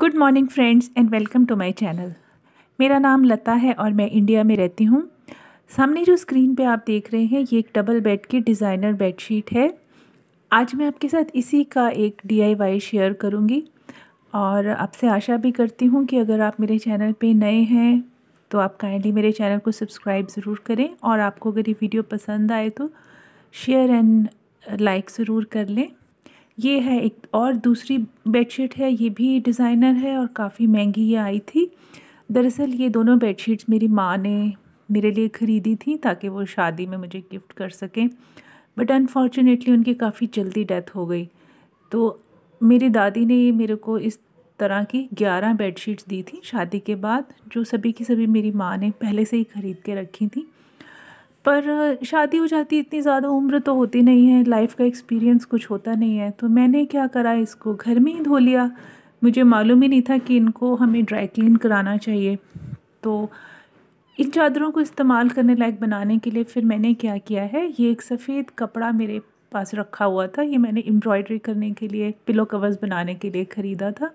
good morning friends and welcome to my channel मेरा नाम लता है और मैं इंडिया में रहती हूँ सामने जो स्क्रीन पे आप देख रहे हैं ये एक डबल बेड की डिज़ाइनर बेडशीट है आज मैं आपके साथ इसी का एक डीआईवाई शेयर करूँगी और आपसे आशा भी करती हूँ कि अगर आप मेरे चैनल पे नए हैं तो आप काइंडली मेरे चैनल को सब्सक्राइब ज़रूर करें और आपको अगर ये वीडियो पसंद आए तो शेयर एंड लाइक ज़रूर कर लें ये है एक और दूसरी बेडशीट है ये भी डिज़ाइनर है और काफ़ी महंगी ये आई थी दरअसल ये दोनों बेडशीट्स मेरी माँ ने मेरे लिए ख़रीदी थी ताकि वो शादी में मुझे गिफ्ट कर सकें बट अनफॉर्चुनेटली उनकी काफ़ी जल्दी डेथ हो गई तो मेरी दादी ने मेरे को इस तरह की ग्यारह बेडशीट्स दी थी शादी के बाद जो सभी की सभी मेरी माँ ने पहले से ही ख़रीद के रखी थी पर शादी हो जाती इतनी ज़्यादा उम्र तो होती नहीं है लाइफ का एक्सपीरियंस कुछ होता नहीं है तो मैंने क्या करा इसको घर में ही धो लिया मुझे मालूम ही नहीं था कि इनको हमें ड्राई क्लीन कराना चाहिए तो इन चादरों को इस्तेमाल करने लायक बनाने के लिए फिर मैंने क्या किया है ये एक सफ़ेद कपड़ा मेरे पास रखा हुआ था ये मैंने एम्ब्रॉयडरी करने के लिए पिलो कवर्स बनाने के लिए ख़रीदा था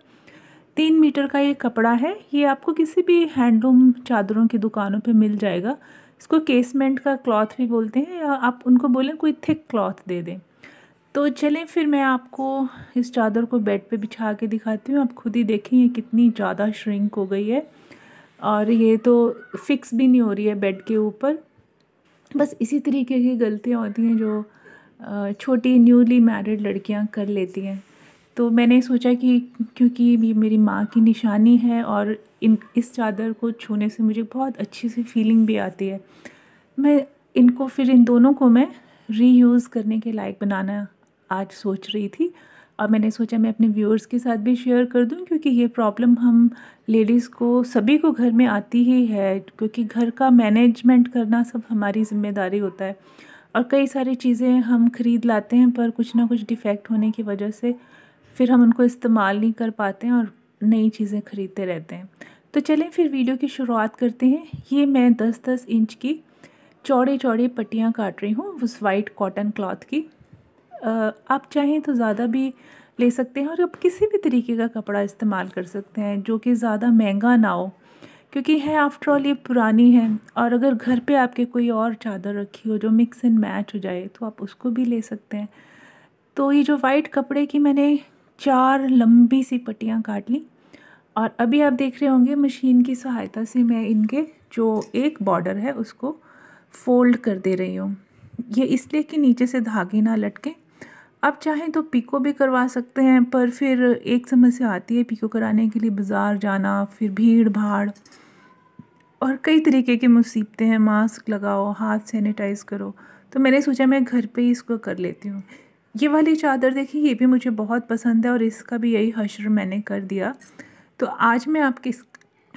तीन मीटर का ये कपड़ा है ये आपको किसी भी हैंडलूम चादरों की दुकानों पर मिल जाएगा इसको केसमेंट का क्लॉथ भी बोलते हैं या आप उनको बोलें कोई थिक क्लॉथ दे दें तो चलें फिर मैं आपको इस चादर को बेड पे बिछा के दिखाती हूँ आप खुद ही देखें ये कितनी ज़्यादा श्रिंक हो गई है और ये तो फिक्स भी नहीं हो रही है बेड के ऊपर बस इसी तरीके की गलतियाँ होती हैं जो छोटी न्यूली मैरिड लड़कियाँ कर लेती हैं तो मैंने सोचा कि क्योंकि ये मेरी माँ की निशानी है और इन इस चादर को छूने से मुझे बहुत अच्छी सी फीलिंग भी आती है मैं इनको फिर इन दोनों को मैं रीयूज़ करने के लायक बनाना आज सोच रही थी और मैंने सोचा मैं अपने व्यूअर्स के साथ भी शेयर कर दूं क्योंकि ये प्रॉब्लम हम लेडीज़ को सभी को घर में आती ही है क्योंकि घर का मैनेजमेंट करना सब हमारी जिम्मेदारी होता है और कई सारी चीज़ें हम ख़रीद लाते हैं पर कुछ ना कुछ डिफ़ेक्ट होने की वजह से फिर हम उनको इस्तेमाल नहीं कर पाते हैं और नई चीज़ें ख़रीदते रहते हैं तो चलें फिर वीडियो की शुरुआत करते हैं ये मैं दस दस इंच की चौड़े चौड़े पट्टियाँ काट रही हूँ उस वाइट कॉटन क्लॉथ की आप चाहें तो ज़्यादा भी ले सकते हैं और आप किसी भी तरीके का कपड़ा इस्तेमाल कर सकते हैं जो कि ज़्यादा महंगा ना हो क्योंकि है आफ्टर ऑल ये पुरानी है और अगर घर पे आपके कोई और चादर रखी हो जो मिक्स एंड मैच हो जाए तो आप उसको भी ले सकते हैं तो ये जो वाइट कपड़े की मैंने चार लंबी सी पट्टियाँ काट ली और अभी आप देख रहे होंगे मशीन की सहायता से मैं इनके जो एक बॉर्डर है उसको फोल्ड कर दे रही हूँ ये इसलिए कि नीचे से धागे ना लटके आप चाहें तो पिको भी करवा सकते हैं पर फिर एक समस्या आती है पिको कराने के लिए बाज़ार जाना फिर भीड़ भाड़ और कई तरीके की मुसीबतें हैं मास्क लगाओ हाथ सैनिटाइज़ करो तो मैंने सोचा मैं घर पे ही इसको कर लेती हूँ ये वाली चादर देखिए ये भी मुझे बहुत पसंद है और इसका भी यही हशर मैंने कर दिया तो आज मैं आपके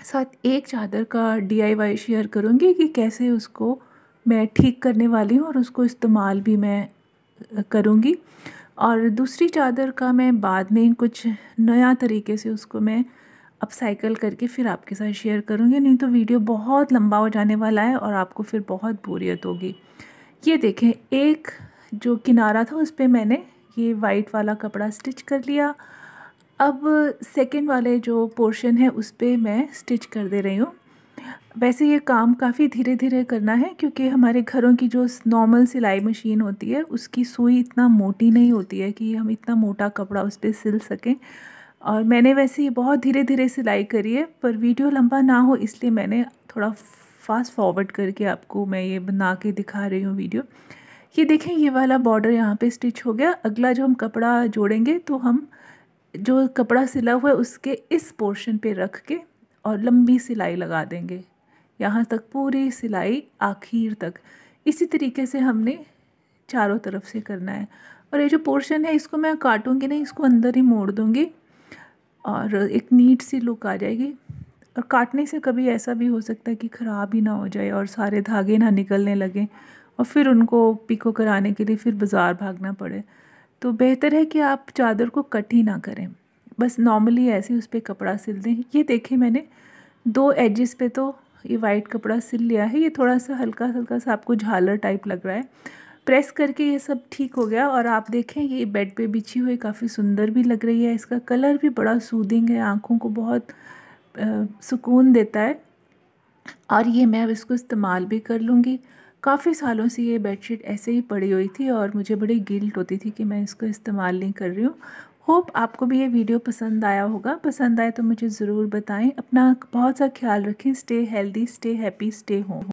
साथ एक चादर का डीआईवाई शेयर करूँगी कि कैसे उसको मैं ठीक करने वाली हूँ और उसको इस्तेमाल भी मैं करूँगी और दूसरी चादर का मैं बाद में कुछ नया तरीके से उसको मैं अपसाइकल करके फिर आपके साथ शेयर करूँगी नहीं तो वीडियो बहुत लंबा हो जाने वाला है और आपको फिर बहुत बोरियत होगी ये देखें एक जो किनारा था उस पर मैंने ये वाइट वाला कपड़ा स्टिच कर लिया अब सेकेंड वाले जो पोर्शन है उस पर मैं स्टिच कर दे रही हूँ वैसे ये काम काफ़ी धीरे धीरे करना है क्योंकि हमारे घरों की जो नॉर्मल सिलाई मशीन होती है उसकी सुई इतना मोटी नहीं होती है कि हम इतना मोटा कपड़ा उस पर सिल सकें और मैंने वैसे ये बहुत धीरे धीरे सिलाई करी है पर वीडियो लंबा ना हो इसलिए मैंने थोड़ा फास्ट फॉरवर्ड करके आपको मैं ये बना के दिखा रही हूँ वीडियो ये देखें ये वाला बॉर्डर यहाँ पे स्टिच हो गया अगला जो हम कपड़ा जोड़ेंगे तो हम जो कपड़ा सिला हुआ है उसके इस पोर्शन पे रख के और लंबी सिलाई लगा देंगे यहाँ तक पूरी सिलाई आखिर तक इसी तरीके से हमने चारों तरफ से करना है और ये जो पोर्शन है इसको मैं काटूँगी नहीं इसको अंदर ही मोड़ दूँगी और एक नीट सी लुक आ जाएगी और काटने से कभी ऐसा भी हो सकता है कि ख़राब ही ना हो जाए और सारे धागे ना निकलने लगें और फिर उनको पिको कराने के लिए फिर बाज़ार भागना पड़े तो बेहतर है कि आप चादर को कट ही ना करें बस नॉर्मली ऐसे उस पर कपड़ा सिल दें ये देखें मैंने दो एजेस पे तो ये वाइट कपड़ा सिल लिया है ये थोड़ा सा हल्का हल्का सा आपको झालर टाइप लग रहा है प्रेस करके ये सब ठीक हो गया और आप देखें ये बेड पे बिछी हुई काफ़ी सुंदर भी लग रही है इसका कलर भी बड़ा सूदिंग है आँखों को बहुत आ, सुकून देता है और ये मैं अब इसको इस्तेमाल भी कर लूँगी काफ़ी सालों से ये बेडशीट ऐसे ही पड़ी हुई थी और मुझे बड़ी गिल्ट होती थी कि मैं इसको इस्तेमाल नहीं कर रही हूँ होप आपको भी ये वीडियो पसंद आया होगा पसंद आए तो मुझे ज़रूर बताएं अपना बहुत सा ख्याल रखें stay healthy stay happy stay home